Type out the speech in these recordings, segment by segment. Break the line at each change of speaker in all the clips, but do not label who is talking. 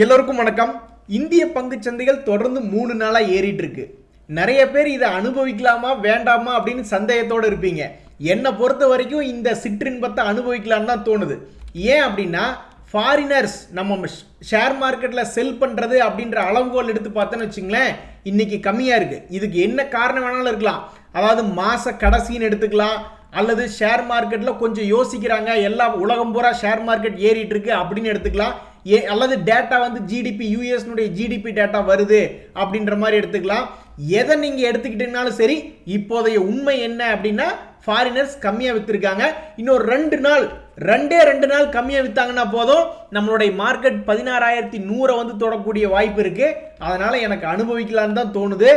எல்லோருக்கும் வணக்கம் இந்திய பங்கு சந்தைகள் தொடர்ந்து மூணு நாளாக ஏறிட்டு இருக்கு நிறைய பேர் இதை அனுபவிக்கலாமா வேண்டாமா அப்படின்னு சந்தேகத்தோடு இருப்பீங்க என்னை பொறுத்த வரைக்கும் இந்த சிற்றின்பத்தை அனுபவிக்கலான்னு தான் தோணுது ஏன் அப்படின்னா ஃபாரினர்ஸ் நம்ம ஷேர் மார்க்கெட்டில் செல் பண்ணுறது அப்படின்ற அளவுகோல் எடுத்து பார்த்தோன்னு வச்சுங்களேன் இன்றைக்கி கம்மியாக இருக்குது இதுக்கு என்ன காரணம் வேணாலும் இருக்கலாம் அதாவது மாத கடைசின்னு எடுத்துக்கலாம் அல்லது ஷேர் மார்க்கெட்டில் கொஞ்சம் யோசிக்கிறாங்க எல்லாம் உலகம் பூரா ஷேர் மார்க்கெட் ஏறிட்டு இருக்கு அப்படின்னு எடுத்துக்கலாம் ஏ அல்லது டேட்டா வந்து ஜிடிபி யூஎஸ்னுடைய ஜிடிபி டேட்டா வருது அப்படின்ற மாதிரி எடுத்துக்கலாம் எதை நீங்கள் எடுத்துக்கிட்டீங்கனாலும் சரி இப்போதைய உண்மை என்ன அப்படின்னா ஃபாரினர்ஸ் கம்மியாக விற்றுருக்காங்க இன்னொரு ரெண்டு நாள் ரெண்டே ரெண்டு நாள் கம்மியாக விற்றாங்கன்னா போதும் நம்மளுடைய மார்க்கெட் பதினாறாயிரத்தி நூறை வந்து தொடக்கூடிய வாய்ப்பு இருக்குது அதனால் எனக்கு அனுபவிக்கலான்னு தான் தோணுது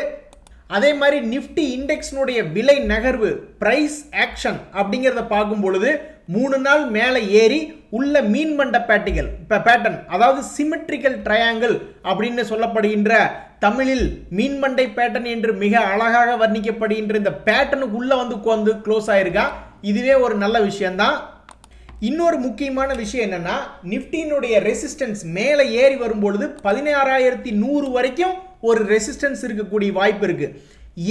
அதே மாதிரி நிஃப்டி இண்டெக்ஸ்னுடைய விலை நகர்வு ப்ரைஸ் ஆக்ஷன் அப்படிங்கிறத பார்க்கும் பொழுது மூணு நாள் மேலே ஏறி உள்ள மண்ட பேட்டிகள் இப்போ பேட்டன் அதாவது சிமெட்ரிக்கல் ட்ரையாங்கிள் அப்படின்னு சொல்லப்படுகின்ற தமிழில் மீன்மண்டை பேட்டன் என்று மிக அழகாக வர்ணிக்கப்படுகின்ற இந்த பேட்டனுக்கு உள்ளே வந்து உட்காந்து க்ளோஸ் ஆயிருக்கா இதுவே ஒரு நல்ல விஷயந்தான் இன்னொரு முக்கியமான விஷயம் என்னென்னா நிஃப்டியினுடைய ரெசிஸ்டன்ஸ் மேலே ஏறி வரும்பொழுது பதினாறாயிரத்தி நூறு வரைக்கும் ஒரு ரெசிஸ்டன்ஸ் இருக்கக்கூடிய வாய்ப்பு இருக்குது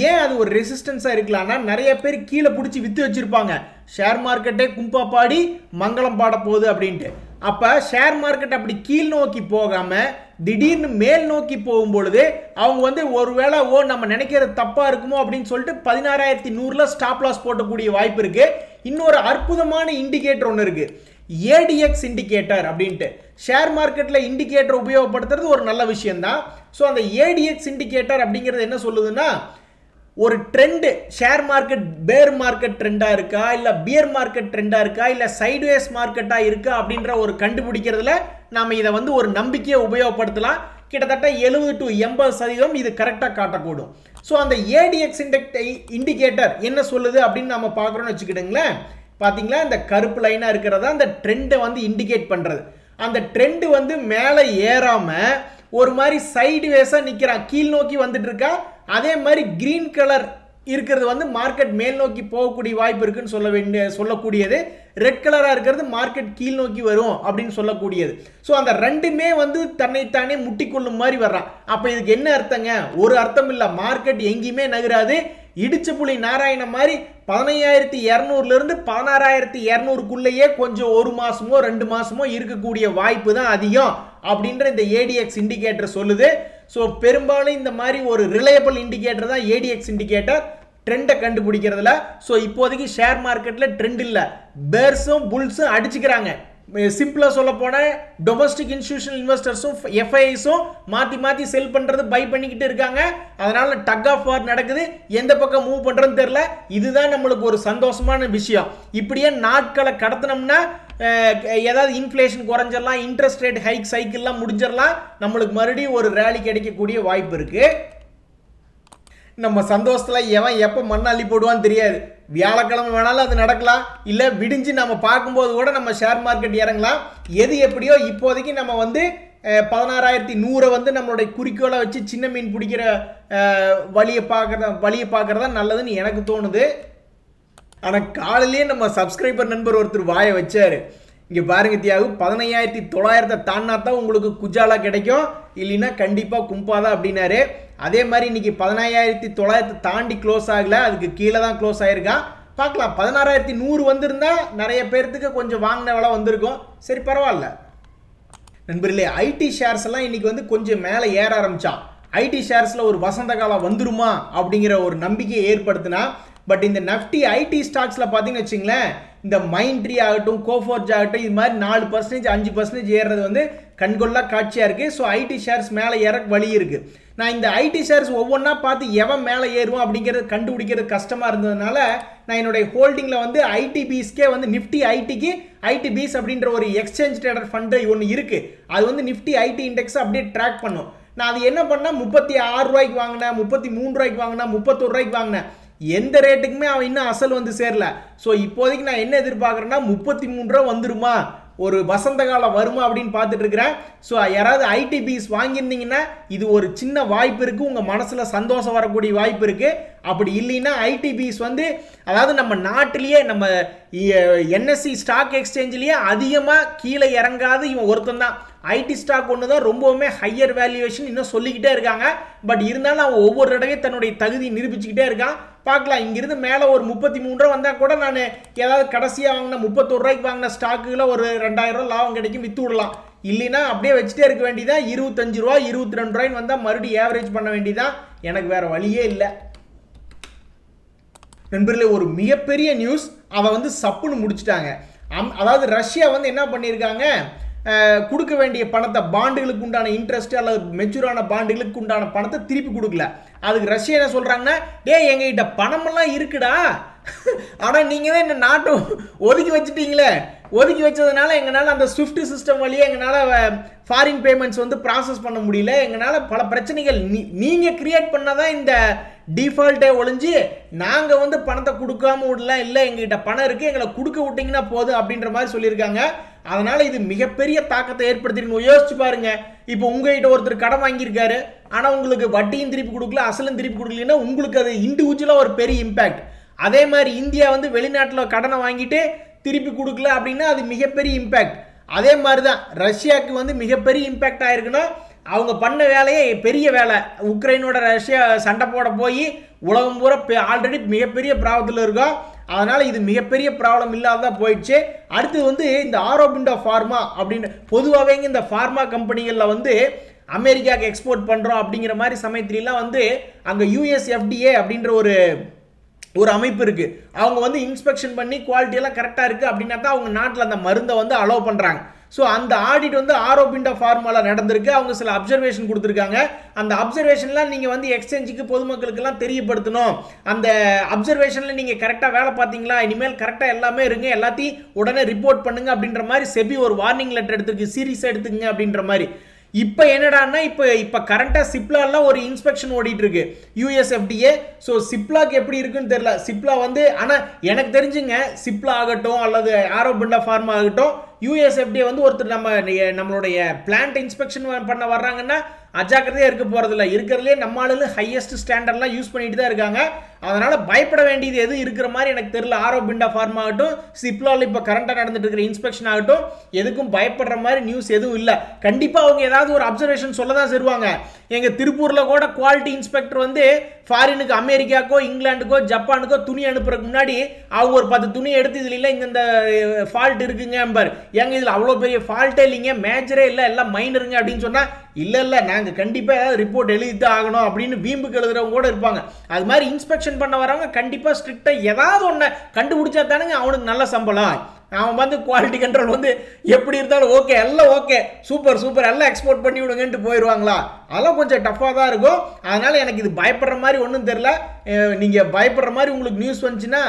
ஏன் அது ஒரு ரெசிஸ்டன்ஸாக இருக்கலாம்னா நிறைய பேர் கீழே பிடிச்சி விற்று வச்சுருப்பாங்க ஷேர் மார்க்கெட்டே கும்பா பாடி மங்களம் பாட போகுது அப்படின்ட்டு அப்போ ஷேர் மார்க்கெட் அப்படி கீழ் நோக்கி போகாமல் திடீர்னு மேல் நோக்கி போகும்பொழுது அவங்க வந்து ஒருவேளை ஓ நம்ம நினைக்கிறது தப்பாக இருக்குமோ அப்படின்னு சொல்லிட்டு பதினாறாயிரத்தி நூறில் ஸ்டாப் லாஸ் போட்டக்கூடிய வாய்ப்பு இருக்குது இன்னொரு அற்புதமான இண்டிகேட்டர் ஒன்று இருக்குது ஏடிஎக்ஸ் இண்டிகேட்டர் அப்படின்ட்டு ஷேர் மார்க்கெட்டில் இண்டிகேட்டர் உபயோகப்படுத்துறது ஒரு நல்ல விஷயம்தான் ஸோ அந்த ஏடிஎக்ஸ் இண்டிகேட்டர் அப்படிங்கிறது என்ன சொல்லுதுன்னா ஒரு trend share market bear market ட்ரெண்டாக இருக்கா இல்லை பியர் மார்க்கெட் ட்ரெண்டாக இருக்கா இல்லை சைடுவேஸ் மார்க்கெட்டாக இருக்கா அப்படின்ற ஒரு கண்டுபிடிக்கிறதுல நாம் இதை வந்து ஒரு நம்பிக்கையை உபயோகப்படுத்தலாம் கிட்டத்தட்ட எழுபது டு எண்பது சதவீதம் இது கரெக்டாக காட்டக்கூடும் ஸோ அந்த ஏடிஎக்ஸ் இண்டெக்ட் இண்டிகேட்டர் என்ன சொல்லுது அப்படின்னு நம்ம பார்க்குறோன்னு வச்சுக்கிட்டுங்களேன் பார்த்தீங்களா இந்த கருப்பு லைனாக இருக்கிறதா அந்த ட்ரெண்டை வந்து இண்டிகேட் பண்ணுறது அந்த ட்ரெண்டு வந்து மேலே ஏறாமல் ஒரு மாதிரி சைடு வேஸாக நிற்கிறான் கீழ் நோக்கி வந்துட்டு இருக்கா அதே மாதிரி கிரீன் கலர் இருக்கிறது வந்து மார்க்கெட் மேல் நோக்கி போகக்கூடிய வாய்ப்பு இருக்குன்னு சொல்ல வேண்டிய சொல்லக்கூடியது ரெட் கலராக இருக்கிறது மார்க்கெட் கீழ் நோக்கி வரும் அப்படின்னு சொல்லக்கூடியது ஸோ அந்த ரெண்டுமே வந்து தன்னைத்தானே முட்டிக்கொள்ளும் மாதிரி வர்றான் அப்போ இதுக்கு என்ன அர்த்தங்க ஒரு அர்த்தம் இல்லை மார்க்கெட் எங்கேயுமே நகராது இடிச்சு புலி நாராயணம் மாதிரி பதினையாயிரத்தி இரநூறுலேருந்து பதினாறாயிரத்தி இரநூறுக்குள்ளேயே கொஞ்சம் ஒரு மாதமோ ரெண்டு மாதமோ இருக்கக்கூடிய வாய்ப்பு தான் அதிகம் அப்படின்ற இந்த ஏடிஎக்ஸ் இண்டிகேட்டர் சொல்லுது ஸோ பெரும்பாலும் இந்த மாதிரி ஒரு ரிலையபிள் இண்டிகேட்டர் தான் ஏடிஎக்ஸ் இண்டிகேட்டர் ட்ரெண்டை கண்டுபிடிக்கிறதுல ஸோ இப்போதைக்கு ஷேர் மார்க்கெட்டில் ட்ரெண்ட் இல்லை பேர்ஸும் புல்ஸும் அடிச்சுக்கிறாங்க சிம்பிளாக சொல்ல போனால் டொமஸ்டிக் இன்ஸ்டியூஷனல் இன்வெஸ்டர்ஸும் எஃப்ஐஸும் மாற்றி மாற்றி செல் பண்ணுறது பை பண்ணிக்கிட்டு இருக்காங்க அதனால் டக் ஆஃப் வார் நடக்குது எந்த பக்கம் மூவ் பண்ணுறதுன்னு தெரில இதுதான் நம்மளுக்கு ஒரு சந்தோஷமான விஷயம் இப்படியே நாட்களை கடத்தினோம்னா ஏதாவது இன்ஃப்ளேஷன் குறைஞ்சிடலாம் இன்ட்ரெஸ்ட் ரேட் ஹைக் சைக்கிள்லாம் முடிஞ்சிடலாம் நம்மளுக்கு மறுபடியும் ஒரு ரேலி கிடைக்கக்கூடிய வாய்ப்பு இருக்குது நம்ம சந்தோஷத்தில் எவன் எப்போ அள்ளி போடுவான்னு தெரியாது வியாழக்கிழமை வேணாலும் அது நடக்கலாம் இல்லை விடிஞ்சு நம்ம பார்க்கும்போது கூட நம்ம ஷேர் மார்க்கெட் இறங்கலாம் எது எப்படியோ இப்போதைக்கு நம்ம வந்து பதினாறாயிரத்தி நூறை வந்து நம்மளுடைய குறிக்கோளை வச்சு சின்ன மீன் பிடிக்கிற வழியை பார்க்குற வழியை பார்க்குறதா நல்லதுன்னு எனக்கு தோணுது ஆனால் காலையிலேயே நம்ம சப்ஸ்கிரைபர் நண்பர் ஒருத்தர் வாயை வச்சார் இங்கே பாருங்க தியாகு பதினையாயிரத்தி தொள்ளாயிரத்தை தாண்டினா தான் உங்களுக்கு குஜாலா கிடைக்கும் இல்லைன்னா கண்டிப்பாக கும்பாதா அப்படின்னாரு அதே மாதிரி இன்றைக்கி பதினாயிரத்தி தொள்ளாயிரத்தை தாண்டி க்ளோஸ் ஆகலை அதுக்கு கீழே தான் க்ளோஸ் ஆகிருக்கான் பார்க்கலாம் பதினாறாயிரத்தி நூறு வந்திருந்தா நிறைய பேர்த்துக்கு கொஞ்சம் வாங்கின விலை வந்திருக்கும் சரி பரவாயில்ல நண்பர்களே ஐடி ஷேர்ஸ் எல்லாம் இன்றைக்கி வந்து கொஞ்சம் மேலே ஏற ஆரம்பித்தான் ஐடி ஷேர்ஸில் ஒரு வசந்த காலம் வந்துருமா அப்படிங்கிற ஒரு நம்பிக்கையை ஏற்படுத்தினா பட் இந்த நஃப்டி ஐடி ஸ்டாக்ஸில் பார்த்தீங்கன்னு வச்சுங்களேன் இந்த மைண்ட் ட்ரீ ஆகட்டும் கோஃபோர்ஜ் ஆகட்டும் இது மாதிரி நாலு பர்சன்டேஜ் அஞ்சு பர்சன்டேஜ் ஏறுறது வந்து கண்கொள்ளா காட்சியாக இருக்குது ஸோ ஐடி ஷேர்ஸ் மேலே ஏற வழி இருக்குது நான் இந்த ஐடி ஷேர்ஸ் ஒவ்வொன்றா பார்த்து எவன் மேலே ஏறுவோம் அப்படிங்கிறது கண்டுபிடிக்கிறது கஷ்டமாக இருந்ததுனால நான் என்னுடைய ஹோல்டிங்கில் வந்து ஐடி பீஸ்க்கே வந்து நிஃப்டி ஐடிக்கு ஐடி பீஸ் அப்படின்ற ஒரு எக்ஸ்சேஞ்ச் ட்ரேடர் ஃபண்டு ஒன்று இருக்குது அது வந்து நிஃப்டி ஐடி இண்டெக்ஸ் அப்படியே ட்ராக் பண்ணும் நான் அது என்ன பண்ணால் முப்பத்தி ஆறு ரூபாய்க்கு வாங்கினேன் முப்பத்தி மூணு ரூபாய்க்கு வாங்கினேன் முப்பத்தொரு ரூபாய்க்கு வாங்கினேன் எந்த ரேட்டுக்குமே அவன் இன்னும் அசல் வந்து சேரல ஸோ இப்போதைக்கு நான் என்ன எதிர்பார்க்குறேன்னா முப்பத்தி மூணு ரூபா வந்துருமா ஒரு வசந்த காலம் வருமா அப்படின்னு பார்த்துட்டு இருக்கிறேன் ஸோ யாராவது ஐடி பீஸ் வாங்கியிருந்தீங்கன்னா இது ஒரு சின்ன வாய்ப்பு இருக்குது உங்கள் மனசில் சந்தோஷம் வரக்கூடிய வாய்ப்பு இருக்குது அப்படி இல்லைன்னா ஐடிபிஸ் வந்து அதாவது நம்ம நாட்டிலேயே நம்ம என்எஸ்சி ஸ்டாக் எக்ஸ்சேஞ்சிலேயே அதிகமாக கீழே இறங்காது இவன் ஒருத்தன் தான் ஐடி ஸ்டாக் ஒன்று தான் ரொம்பவுமே ஹையர் வேல்யூவேஷன் இன்னும் சொல்லிக்கிட்டே இருக்காங்க பட் இருந்தாலும் அவன் ஒவ்வொரு தடவையும் தன்னுடைய தகுதி நிரூபிச்சுக்கிட்டே இருக்கான் பார்க்கலாம் இங்கிருந்து மேலே ஒரு முப்பத்தி மூணு ரூபா வந்தால் கூட நான் ஏதாவது கடைசியாக வாங்கின முப்பத்தொரு ரூபாய்க்கு வாங்கின ஸ்டாக்குகளை ஒரு ரெண்டாயிரம் ரூபா லாபம் கிடைக்கும் விற்று விடலாம் இல்லைன்னா அப்படியே வச்சுட்டே இருக்க வேண்டியதான் இருபத்தஞ்சு ரூபா இருபத்தி ரெண்டு ரூபாய்ன்னு வந்தால் மறுபடியும் ஏவரேஜ் பண்ண வேண்டியதான் எனக்கு வேறு வழியே இல்லை நண்பர்களே ஒரு மிகப்பெரிய நியூஸ் அவள் வந்து சப்புன்னு முடிச்சிட்டாங்க அம் அதாவது ரஷ்யா வந்து என்ன பண்ணியிருக்காங்க கொடுக்க வேண்டிய பணத்தை பாண்டுகளுக்கு உண்டான இன்ட்ரெஸ்ட் அல்லது மெச்சூரான பாண்டுகளுக்கு உண்டான பணத்தை திருப்பி கொடுக்கல அதுக்கு ரஷ்யா என்ன சொல்கிறாங்கன்னா டே எங்ககிட்ட பணமெல்லாம் இருக்குடா ஆனால் நீங்கள் தான் என்ன நாட்டம் ஒதுக்கி வச்சுட்டீங்களே ஒதுக்கி வச்சதுனால எங்களால் அந்த ஸ்விஃப்ட் சிஸ்டம் வழியே எங்களால் ஃபாரின் பேமெண்ட்ஸ் வந்து ப்ராசஸ் பண்ண முடியல எங்களால் பல பிரச்சனைகள் நீ நீங்கள் க்ரியேட் பண்ணால் இந்த டிஃபால்ட்டே ஒழிஞ்சு நாங்கள் வந்து பணத்தை கொடுக்காம விடலாம் இல்லை எங்ககிட்ட பணம் இருக்குது எங்களை கொடுக்க விட்டிங்கன்னா போதும் அப்படின்ற மாதிரி சொல்லியிருக்காங்க அதனால் இது மிகப்பெரிய தாக்கத்தை ஏற்படுத்திருக்கு யோசிச்சு பாருங்க இப்போ உங்ககிட்ட ஒருத்தர் கடன் வாங்கியிருக்காரு ஆனால் உங்களுக்கு வட்டியும் திருப்பி கொடுக்கல அசலும் திருப்பி கொடுக்கலன்னா உங்களுக்கு அது இண்டிவிஜுவலாக ஒரு பெரிய இம்பேக்ட் அதே மாதிரி இந்தியா வந்து வெளிநாட்டில் கடனை வாங்கிட்டு திருப்பி கொடுக்கல அப்படின்னா அது மிகப்பெரிய இம்பேக்ட் அதே மாதிரி தான் ரஷ்யாவுக்கு வந்து மிகப்பெரிய இம்பேக்ட் ஆயிருக்குன்னா அவங்க பண்ண வேலையே பெரிய வேலை உக்ரைனோட ரஷ்யா சண்டை போட போய் உலகம் பூரா ஆல்ரெடி மிகப்பெரிய ப்ராப்ளத்தில் இருக்கோம் அதனால் இது மிகப்பெரிய ப்ராப்ளம் தான் போயிடுச்சு அடுத்து வந்து இந்த ஆரோபிண்டா ஃபார்மா அப்படின்னு பொதுவாகவே இந்த ஃபார்மா கம்பெனிகளில் வந்து அமெரிக்காவுக்கு எக்ஸ்போர்ட் பண்ணுறோம் அப்படிங்கிற மாதிரி சமயத்துலாம் வந்து அங்கே யூஎஸ்எஃப்டிஏ அப்படின்ற ஒரு ஒரு அமைப்பு இருக்குது அவங்க வந்து இன்ஸ்பெக்ஷன் பண்ணி குவாலிட்டியெல்லாம் கரெக்டாக இருக்குது அப்படின்னா தான் அவங்க நாட்டில் அந்த மருந்தை வந்து அலோவ் பண்ணுறாங்க ஸோ அந்த ஆடிட் வந்து ஆரோபிண்டா ஃபார்மால நடந்திருக்கு அவங்க சில அப்சர்வேஷன் கொடுத்துருக்காங்க அந்த அப்சர்வேஷன்லாம் நீங்கள் வந்து எக்ஸ்சேஞ்சுக்கு பொதுமக்களுக்கெல்லாம் தெரியப்படுத்தணும் அந்த அப்சர்வேஷனில் நீங்கள் கரெக்டாக வேலை பார்த்தீங்களா இனிமேல் கரெக்டாக எல்லாமே இருங்க எல்லாத்தையும் உடனே ரிப்போர்ட் பண்ணுங்க அப்படின்ற மாதிரி செபி ஒரு வார்னிங் லெட்டர் எடுத்துருக்கு சீரியஸாக எடுத்துக்கங்க அப்படின்ற மாதிரி இப்போ என்னடான்னா இப்போ இப்போ கரண்டா சிப்லாலாம் ஒரு இன்ஸ்பெக்ஷன் ஓடிட்டுருக்கு யூஎஸ்எஃப்டிஏ ஸோ சிப்லாக்கு எப்படி இருக்குன்னு தெரில சிப்லா வந்து ஆனால் எனக்கு தெரிஞ்சுங்க சிப்லா ஆகட்டும் அல்லது ஆரோ பிண்டா ஆகட்டும் யூஎஸ்எஃப்டிஏ வந்து ஒருத்தர் நம்ம நம்மளுடைய பிளான்ட் இன்ஸ்பெக்ஷன் பண்ண வர்றாங்கன்னா அஜாக்கிரதையாக இருக்க போகிறதில்ல இருக்கிறதுலே நம்ம ஆளுங்க ஹையஸ்ட் ஸ்டாண்டர்ட்லாம் யூஸ் பண்ணிட்டு தான் இருக்காங்க அதனால் பயப்பட வேண்டியது எதுவும் இருக்கிற மாதிரி எனக்கு தெரியல ஆரோ பிண்டா ஃபார்ம் ஆகட்டும் சிப்லாவில் இப்போ கரண்ட்டாக நடந்துட்டு இருக்கிற இன்ஸ்பெக்ஷன் ஆகட்டும் எதுக்கும் பயப்படுற மாதிரி நியூஸ் எதுவும் இல்லை கண்டிப்பாக அவங்க ஏதாவது ஒரு அப்சர்வேஷன் சொல்ல தான் செய்வாங்க எங்கள் திருப்பூரில் கூட குவாலிட்டி இன்ஸ்பெக்டர் வந்து ஃபாரினுக்கு அமெரிக்காக்கோ இங்கிலாண்டுக்கோ ஜப்பானுக்கோ துணி அனுப்புறதுக்கு முன்னாடி அவங்க ஒரு பத்து துணி எடுத்து இதுல இல்லை இந்த ஃபால்ட் இருக்குங்க எம்பர் ஏங்க இதில் அவ்வளோ பெரிய ஃபால்ட்டே இல்லைங்க மேஜரே இல்லை எல்லாம் மைனருங்க அப்படின்னு சொன்னால் இல்லை இல்லை நாங்கள் கண்டிப்பாக ஏதாவது ரிப்போர்ட் எழுதிட்டு ஆகணும் அப்படின்னு வீம்புக்கு எழுதுறவங்க கூட இருப்பாங்க அது மாதிரி இன்ஸ்பெக்ஷன் பண்ண வரவங்க கண்டிப்பாக ஸ்ட்ரிக்டாக ஏதாவது ஒன்று கண்டுபிடிச்சா தானுங்க அவனுக்கு நல்ல சம்பளம் அவன் வந்து குவாலிட்டி கண்ட்ரோல் வந்து எப்படி இருந்தாலும் ஓகே எல்லாம் ஓகே சூப்பர் சூப்பர் எல்லாம் எக்ஸ்போர்ட் பண்ணி விடுங்கன்ட்டு போயிடுவாங்களா அதெல்லாம் கொஞ்சம் டஃப்பாக தான் இருக்கும் அதனால் எனக்கு இது பயப்படுற மாதிரி ஒன்றும் தெரில நீங்கள் பயப்படுற மாதிரி உங்களுக்கு நியூஸ் வந்துச்சுன்னா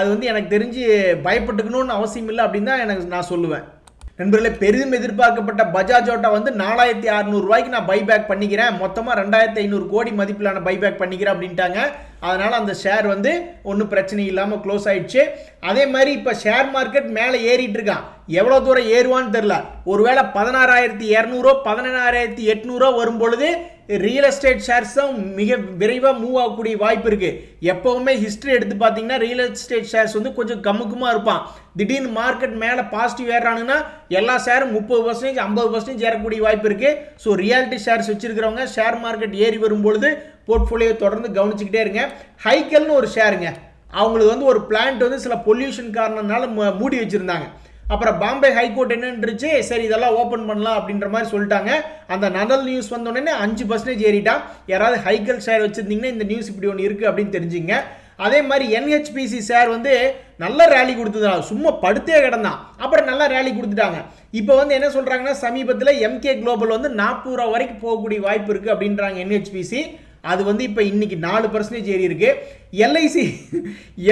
அது வந்து எனக்கு தெரிஞ்சு பயப்பட்டுக்கணும்னு அவசியம் இல்லை அப்படின்னு தான் எனக்கு நான் சொல்லுவேன் நண்பர்களே பெரிதும் எதிர்பார்க்கப்பட்ட பஜாஜ் ஓட்டா வந்து நாலாயிரத்தி அறநூறுவாய்க்கு நான் பைபேக் பண்ணிக்கிறேன் மொத்தமாக ரெண்டாயிரத்தி ஐநூறு கோடி மதிப்பிலான பைபேக் பண்ணிக்கிறேன் அப்படின்ட்டாங்க அதனால் அந்த ஷேர் வந்து ஒன்றும் பிரச்சனை இல்லாமல் க்ளோஸ் ஆயிடுச்சு அதே மாதிரி இப்போ ஷேர் மார்க்கெட் மேலே ஏறிட்டு இருக்கான் எவ்வளோ தூரம் ஏறுவான்னு தெரில ஒருவேளை பதினாறாயிரத்தி இரநூறுவா பதினேழாயிரத்தி எட்நூறுவா வரும் பொழுது ரியல் எஸ்டேட் ஷேர்ஸும் மிக விரைவாக மூவ் ஆகக்கூடிய வாய்ப்பு இருக்குது எப்போவுமே ஹிஸ்ட்ரி எடுத்து பார்த்தீங்கன்னா ரியல் எஸ்டேட் ஷேர்ஸ் வந்து கொஞ்சம் கமுக்குமாக இருப்பான் திடீர்னு மார்க்கெட் மேலே பாசிட்டிவ் ஏறானுன்னா எல்லா ஷேரும் முப்பது பர்சன்டேஜ் ஐம்பது பர்சன்டேஜ் ஏறக்கூடிய வாய்ப்பு இருக்குது ஸோ ரியாலிட்டி ஷேர்ஸ் வச்சிருக்கிறவங்க ஷேர் மார்க்கெட் ஏறி வரும்பொழுது போர்ட்ஃபோலியோ தொடர்ந்து கவனிச்சுக்கிட்டே இருங்க ஹைக்கல்னு ஒரு ஷேருங்க அவங்களுக்கு வந்து ஒரு பிளான்ட் வந்து சில பொல்யூஷன் காரணம்னால மூடி வச்சுருந்தாங்க அப்புறம் பாம்பே ஹைகோர்ட் என்னன்றுச்சு சரி இதெல்லாம் ஓப்பன் பண்ணலாம் அப்படின்ற மாதிரி சொல்லிட்டாங்க அந்த நதல் நியூஸ் வந்த உடனே அஞ்சு பர்சன்டேஜ் ஏறிட்டா யாராவது ஹைக்கல் ஷேர் வச்சுருந்தீங்கன்னா இந்த நியூஸ் இப்படி ஒன்று இருக்குது அப்படின்னு தெரிஞ்சுங்க அதே மாதிரி என்ஹெச்பிசி சார் வந்து நல்ல ரேலி கொடுத்துதான் சும்மா படுத்தே கிடந்தான் அப்புறம் நல்லா ரேலி கொடுத்துட்டாங்க இப்போ வந்து என்ன சொல்கிறாங்கன்னா சமீபத்தில் எம்கே குளோபல் வந்து நாற்பது ரூபா வரைக்கும் போகக்கூடிய வாய்ப்பு இருக்குது அப்படின்றாங்க என்ஹெச்பிசி அது வந்து இப்போ இன்னைக்கு நாலு பர்சன்டேஜ் ஏறி இருக்கு எல்ஐசி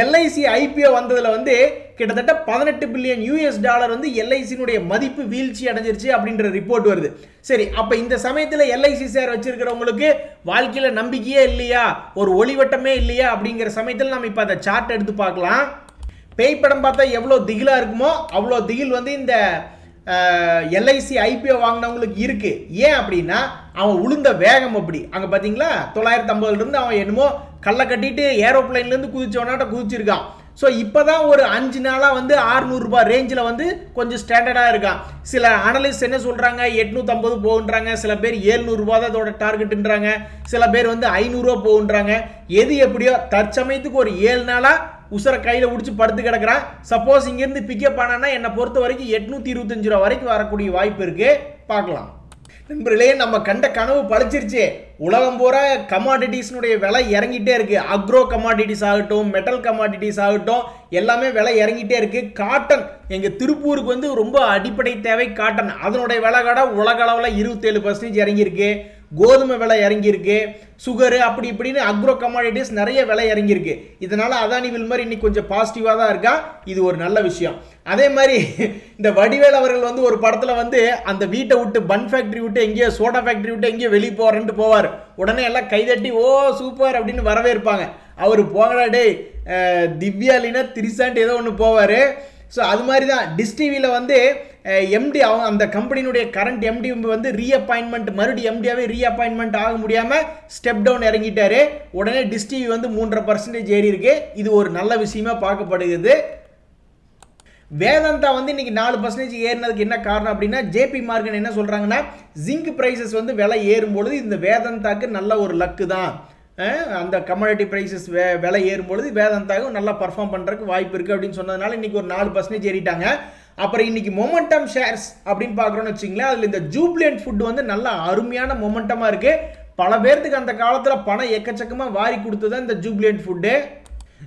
எல்ஐசி ஐபிஓ வந்ததில் வந்து கிட்டத்தட்ட பதினெட்டு பில்லியன் யூஎஸ் டாலர் வந்து எல்ஐசியினுடைய மதிப்பு வீழ்ச்சி அடைஞ்சிருச்சு அப்படின்ற ரிப்போர்ட் வருது சரி அப்போ இந்த சமயத்தில் எல்ஐசி சேர் வச்சிருக்கிறவங்களுக்கு வாழ்க்கையில் நம்பிக்கையே இல்லையா ஒரு ஒளிவட்டமே இல்லையா அப்படிங்கிற சமயத்தில் நம்ம இப்போ அந்த சார்ட் எடுத்து பார்க்கலாம் பேய் படம் பார்த்தா எவ்வளோ திகிலாக இருக்குமோ அவ்வளோ திகில் வந்து இந்த எல்ஐசி ஐபிஓ வாங்கினவங்களுக்கு இருக்குது ஏன் அப்படின்னா அவன் உளுந்த வேகம் அப்படி அங்கே பாத்தீங்களா தொள்ளாயிரத்தி ஐம்பதுலேருந்து அவன் என்னமோ கல்லை கட்டிட்டு இருந்து குதிச்சவனாட்ட குதிச்சிருக்கான் ஸோ இப்போ தான் ஒரு அஞ்சு நாளாக வந்து ஆறுநூறுபா ரேஞ்சில் வந்து கொஞ்சம் ஸ்டாண்டர்டாக இருக்கான் சில அனலிஸ்ட் என்ன சொல்கிறாங்க எட்நூற்றம்பது போகுன்றாங்க சில பேர் ஏழ்நூறுபா தான் அதோட டார்கெட்டுன்றாங்க சில பேர் வந்து ஐநூறுரூவா போகுன்றாங்க எது எப்படியோ தற்சமயத்துக்கு ஒரு ஏழு நாளாக உசர கையில் பிடிச்சி படுத்து கிடக்கிறான் சப்போஸ் இங்கேருந்து பிக்கப் ஆனான்னா என்னை பொறுத்த வரைக்கும் எட்நூற்றி இருபத்தஞ்சு ரூபா வரைக்கும் வரக்கூடிய வாய்ப்பு இருக்குது பார்க்கலாம் நண்பர்களே நம்ம கண்ட கனவு பழிச்சிருச்சு உலகம் பூரா கமாடிட்டிஸ்னுடைய விலை இறங்கிட்டே இருக்குது அக்ரோ கமாடிட்டிஸ் ஆகட்டும் மெட்டல் கமாடிட்டிஸ் ஆகட்டும் எல்லாமே விலை இறங்கிட்டே இருக்குது காட்டன் எங்கள் திருப்பூருக்கு வந்து ரொம்ப அடிப்படை தேவை காட்டன் அதனுடைய விலை கடை உலக அளவில் இருபத்தேழு பர்சன்டேஜ் இறங்கியிருக்கு கோதுமை விலை இறங்கியிருக்கு சுகரு அப்படி இப்படின்னு அக்ரோ கமாடிட்டிஸ் நிறைய விலை இறங்கியிருக்கு இதனால் அதானி வில்மர் இன்னைக்கு கொஞ்சம் பாசிட்டிவாக தான் இருக்கா இது ஒரு நல்ல விஷயம் அதே மாதிரி இந்த வடிவேல் அவர்கள் வந்து ஒரு படத்தில் வந்து அந்த வீட்டை விட்டு பன் ஃபேக்ட்ரி விட்டு எங்கேயோ சோடா ஃபேக்ட்ரி விட்டு எங்கேயோ வெளியே போகிறேன்ட்டு போவார் உடனே எல்லாம் கைதட்டி ஓ சூப்பர் அப்படின்னு வரவேற்பாங்க அவர் போகலா டே திவ்யாலினா திரிசான்ட்டு ஏதோ ஒன்று போவார் ஸோ அது மாதிரி தான் டிஸ்டிவியில் வந்து எம்டி அவங்க அந்த கம்பெனியினுடைய கரண்ட் எம்டி வந்து ரீஅப்பாயின்மெண்ட் மறுபடியும் எம்டியாகவே ரீஅப்பாயின்மெண்ட் ஆக முடியாமல் ஸ்டெப் டவுன் இறங்கிட்டாரு உடனே டிஸ்டிவி வந்து மூன்றரை பர்சன்டேஜ் ஏறி இருக்கு இது ஒரு நல்ல விஷயமா பார்க்கப்படுகிறது வேதாந்தா வந்து இன்னைக்கு நாலு பர்சன்டேஜ் ஏறினதுக்கு என்ன காரணம் அப்படின்னா ஜேபி மார்கன் என்ன சொல்கிறாங்கன்னா ஜிங்க் ப்ரைஸஸ் வந்து விலை ஏறும்பொழுது இந்த வேதாந்தாக்கு நல்ல ஒரு லக்கு தான் அந்த கமாடிட்டி ப்ரைஸஸ் வே விலை ஏறும்பொழுது வேதாந்தாக்கும் நல்லா பர்ஃபார்ம் பண்ணுறதுக்கு வாய்ப்பு இருக்குது அப்படின்னு சொன்னதுனால இன்றைக்கி ஒரு நாலு பர்சன்டேஜ் ஏறிட்டாங்க அப்புறம் இன்னைக்கு மொமெண்டம் ஷேர்ஸ் அப்படின்னு பார்க்குறோன்னு வச்சுங்களேன் அதில் இந்த ஜூப்லியன் ஃபுட் வந்து நல்ல அருமையான மொமெண்டமாக இருக்குது பல பேர்த்துக்கு அந்த காலத்தில் பணம் எக்கச்சக்கமாக வாரி கொடுத்தது தான் இந்த ஜூப்லியன் ஃபுட்டு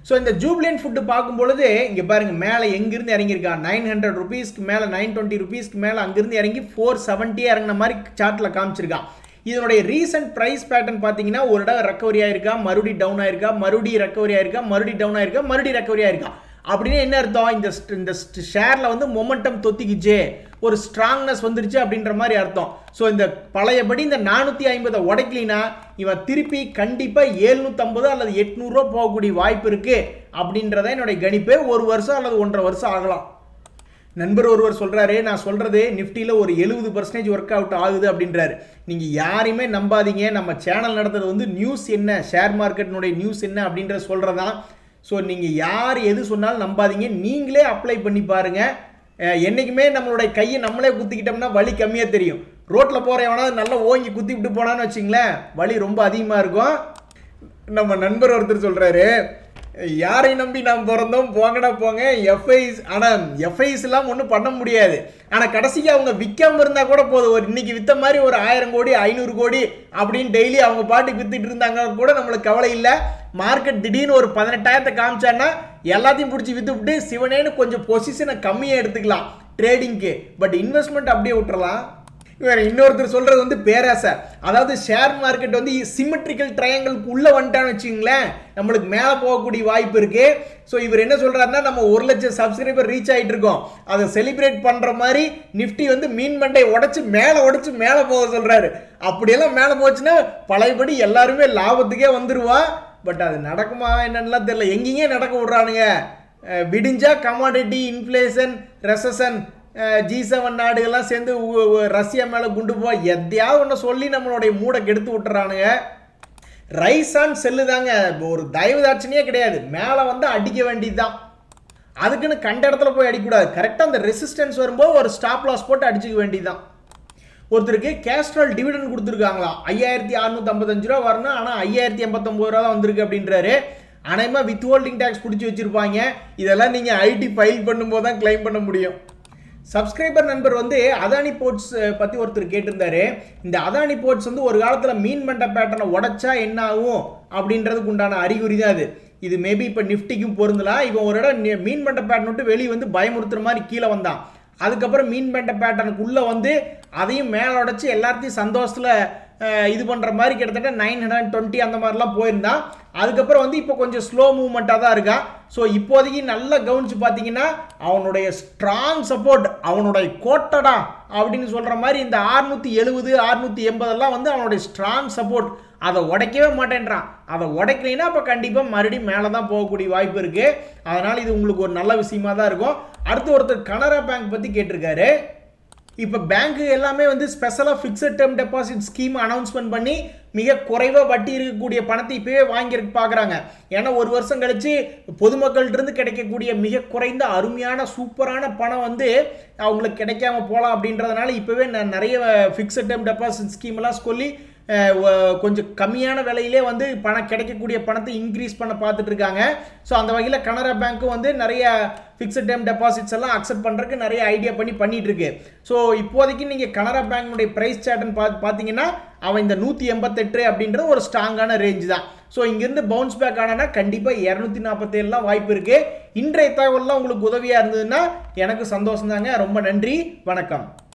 ஸோ இந்த ஜூப்ளியன் ஃபுட்டு பார்க்கும்பொழுது இங்கே பாருங்க மேலே எங்கிருந்து இறங்கியிருக்கா நைன் ஹண்ட்ரட் ருபீஸ்க்கு மேலே நைன் டுவெண்ட்டி ருபீஸ்க்கு மேலே அங்கேருந்து இறங்கி ஃபோர் செவன்ட்டியாக இறங்கின மாதிரி சார்ட்டில் காமிச்சிருக்கான் இதனுடைய ரீசன்ட் ப்ரைஸ் பேட்டர்ன் பார்த்தீங்கன்னா ஒரு இடம் ரெக்கவரி ஆயிருக்கா மறுபடி டவுன் ஆயிருக்கா மறுபடி ரெக்கவரி ஆயிருக்கா மறுபடி டவுன் ஆயிருக்கா மறுபடி ரெக்கவரி ஆயிருக்கா அப்படின்னு என்ன அர்த்தம் இந்த இந்த ஷேரில் வந்து மொமெண்டம் தொத்திக்கிச்சு ஒரு ஸ்ட்ராங்னஸ் வந்துருச்சு அப்படின்ற மாதிரி அர்த்தம் ஸோ இந்த பழையபடி இந்த நானூற்றி ஐம்பதை உடைக்கலினா இவன் திருப்பி கண்டிப்பாக ஏழ்நூற்றம்பது அல்லது எட்நூறுரூவா போகக்கூடிய வாய்ப்பு இருக்குது அப்படின்றத என்னுடைய கணிப்பு ஒரு வருஷம் அல்லது ஒன்றரை வருஷம் ஆகலாம் நண்பர் ஒருவர் சொல்கிறாரு நான் சொல்கிறது நிஃப்டியில் ஒரு எழுபது பர்சன்டேஜ் ஒர்க் அவுட் ஆகுது அப்படின்றாரு நீங்கள் யாரையுமே நம்பாதீங்க நம்ம சேனல் நடத்துறது வந்து நியூஸ் என்ன ஷேர் மார்க்கெட்டினுடைய நியூஸ் என்ன அப்படின்ற சொல்கிறதான் ஸோ நீங்கள் யார் எது சொன்னாலும் நம்பாதீங்க நீங்களே அப்ளை பண்ணி பாருங்கள் என்றைக்குமே நம்மளுடைய கையை நம்மளே குத்திக்கிட்டோம்னா வலி கம்மியாக தெரியும் ரோட்டில் போகிறவனா நல்லா ஓங்கி குத்தி விட்டு போனான்னு வச்சிங்களேன் வலி ரொம்ப அதிகமாக இருக்கும் நம்ம நண்பர் ஒருத்தர் சொல்கிறாரு யாரை நம்பி நாம் பிறந்தோம் போங்கடா போங்க எஃப்ஐஸ் ஆனால் எஃப்ஐஸ்லாம் ஒன்றும் பண்ண முடியாது ஆனால் கடைசிக்கு அவங்க விற்காமல் இருந்தால் கூட போதும் ஒரு இன்றைக்கி விற்ற மாதிரி ஒரு ஆயிரம் கோடி ஐநூறு கோடி அப்படின்னு டெய்லி அவங்க பாட்டுக்கு விற்றுட்டு இருந்தாங்க கூட நம்மளுக்கு கவலை இல்லை மார்க்கெட் திடீர்னு ஒரு பதினெட்டாயிரத்தை காமிச்சான்னா எல்லாத்தையும் பிடிச்சி விற்றுவிட்டு சிவனேன்னு கொஞ்சம் பொசிஷனை கம்மியாக எடுத்துக்கலாம் ட்ரேடிங்க்கு பட் இன்வெஸ்ட்மெண்ட் அப்படியே விட்டுறலாம் இன்னொருத்தர் சொல்கிறது வந்து பேராசை அதாவது ஷேர் மார்க்கெட் வந்து சிமெட்ரிக்கல் ட்ரையாங்கிளுக்கு உள்ளே வந்துட்டான்னு வச்சுங்களேன் நம்மளுக்கு மேலே போகக்கூடிய வாய்ப்பு இருக்குது ஸோ இவர் என்ன சொல்றாருன்னா நம்ம ஒரு லட்சம் சப்ஸ்கிரைபர் ரீச் ஆகிட்டு இருக்கோம் அதை செலிப்ரேட் பண்ணுற மாதிரி நிஃப்டி வந்து மீன் மண்டை உடச்சி மேலே உடச்சி மேலே போக சொல்கிறாரு அப்படியெல்லாம் மேலே போச்சுன்னா பழையபடி எல்லாருமே லாபத்துக்கே வந்துருவா பட் அது நடக்குமா என்னன்னுலாம் தெரியல எங்கேயும் நடக்க விடுறானுங்க விடிஞ்சா commodity inflation recession G seven நாடுகள்லாம் சேர்ந்து ரஷ்யா மேலே குண்டு போவா எதையாவது ஒன்று சொல்லி நம்மளுடைய மூடை கெடுத்து விட்டுறானுங்க ரைஸான் செல்லு தாங்க ஒரு தாட்சணியே கிடையாது மேலே வந்து அடிக்க வேண்டியது தான் அதுக்குன்னு கண்ட இடத்துல போய் அடிக்கக்கூடாது கரெக்டாக அந்த ரெசிஸ்டன்ஸ் வரும்போது ஒரு ஸ்டாப் லாஸ் போட்டு அடிச்சுக்க வேண்டியது தான் ஒருத்தருக்கு கேஸ்ட்ரால் டிவிடன் கொடுத்துருக்காங்களா ஐயாயிரத்தி அறுநூத்தி ஐம்பத்தஞ்சு ரூபா வரணும் ஆனால் ஐயாயிரத்தி எண்பத்தொம்பது ரூபா தான் வந்திருக்கு அப்படின்றாரு அனைமா வித் ஹோல்டிங் டேக்ஸ் பிடிச்சி வச்சுருப்பாங்க இதெல்லாம் நீங்கள் ஐடி ஃபைல் பண்ணும்போது தான் கிளைம் பண்ண முடியும் சப்ஸ்கிரைபர் நண்பர் வந்து அதானி போர்ட்ஸ் பற்றி ஒருத்தர் கேட்டிருந்தாரு இந்த அதானி போர்ட்ஸ் வந்து ஒரு காலத்தில் மீன் மண்ட பேட்டர்னை உடச்சா என்ன ஆகும் அப்படின்றதுக்கு உண்டான அறிகுறி தான் அது இது மேபி இப்போ நிஃப்டிக்கும் பொருந்தலாம் இவன் ஒரு இடம் மீன் மண்ட பேட்டர்ன் விட்டு வெளியே வந்து பயமுறுத்துற மாதிரி கீழே வந்தான் அதுக்கப்புறம் மீன் மண்ட பேட்டர்னுக்குள்ளே வந்து அதையும் மேலே உடச்சி எல்லாத்தையும் சந்தோஷத்தில் இது பண்ணுற மாதிரி கிட்டத்தட்ட நைன் ஹண்ட்ரட் டுவெண்ட்டி அந்த மாதிரிலாம் போயிருந்தான் அதுக்கப்புறம் வந்து இப்போ கொஞ்சம் ஸ்லோ மூவ்மெண்ட்டாக தான் இருக்கா ஸோ இப்போதைக்கு நல்லா கவனிச்சு பார்த்தீங்கன்னா அவனுடைய ஸ்ட்ராங் சப்போர்ட் அவனுடைய கோட்டடா அப்படின்னு சொல்கிற மாதிரி இந்த ஆறுநூற்றி எழுபது ஆறுநூற்றி எண்பதெல்லாம் வந்து அவனுடைய ஸ்ட்ராங் சப்போர்ட் அதை உடைக்கவே மாட்டேன்றான் அதை உடைக்கலைன்னா அப்போ கண்டிப்பாக மறுபடியும் மேலே தான் போகக்கூடிய வாய்ப்பு இருக்குது அதனால் இது உங்களுக்கு ஒரு நல்ல விஷயமா தான் இருக்கும் அடுத்து ஒருத்தர் கனரா பேங்க் பற்றி கேட்டிருக்காரு இப்போ பேங்க்கு எல்லாமே வந்து ஸ்பெஷலாக fixed term deposit scheme announcement பண்ணி மிக குறைவாக வட்டி இருக்கக்கூடிய பணத்தை இப்போவே வாங்கியிருக்கு பார்க்குறாங்க ஏன்னா ஒரு வருஷம் கழித்து இருந்து கிடைக்கக்கூடிய மிக குறைந்த அருமையான சூப்பரான பணம் வந்து அவங்களுக்கு கிடைக்காம போகலாம் அப்படின்றதுனால இப்போவே நான் நிறைய ஃபிக்ஸட் டேர்ம் டெபாசிட் ஸ்கீம்லாம் சொல்லி கொஞ்சம் கம்மியான விலையிலே வந்து பணம் கிடைக்கக்கூடிய பணத்தை இன்க்ரீஸ் பண்ண பார்த்துட்டு இருக்காங்க ஸோ அந்த வகையில் கனரா பேங்க்கும் வந்து நிறைய ஃபிக்ஸட் டேம் டெபாசிட்ஸ் எல்லாம் அக்செப்ட் பண்ணுறதுக்கு நிறைய ஐடியா பண்ணி பண்ணிட்டு இருக்கு ஸோ இப்போதைக்கு நீங்கள் கனரா பேங்கினுடைய ப்ரைஸ் சேட்டன் பார்த்து பார்த்தீங்கன்னா அவன் இந்த நூற்றி எண்பத்தெட்டு அப்படின்றது ஒரு ஸ்ட்ராங்கான ரேஞ்ச் தான் ஸோ இங்கேருந்து பவுன்ஸ் பேக் ஆனால் கண்டிப்பாக இரநூத்தி நாற்பத்தேழுலாம் வாய்ப்பு இருக்குது இன்றைய தகவல்லாம் உங்களுக்கு உதவியாக இருந்ததுன்னா எனக்கு சந்தோஷம் தாங்க ரொம்ப நன்றி வணக்கம்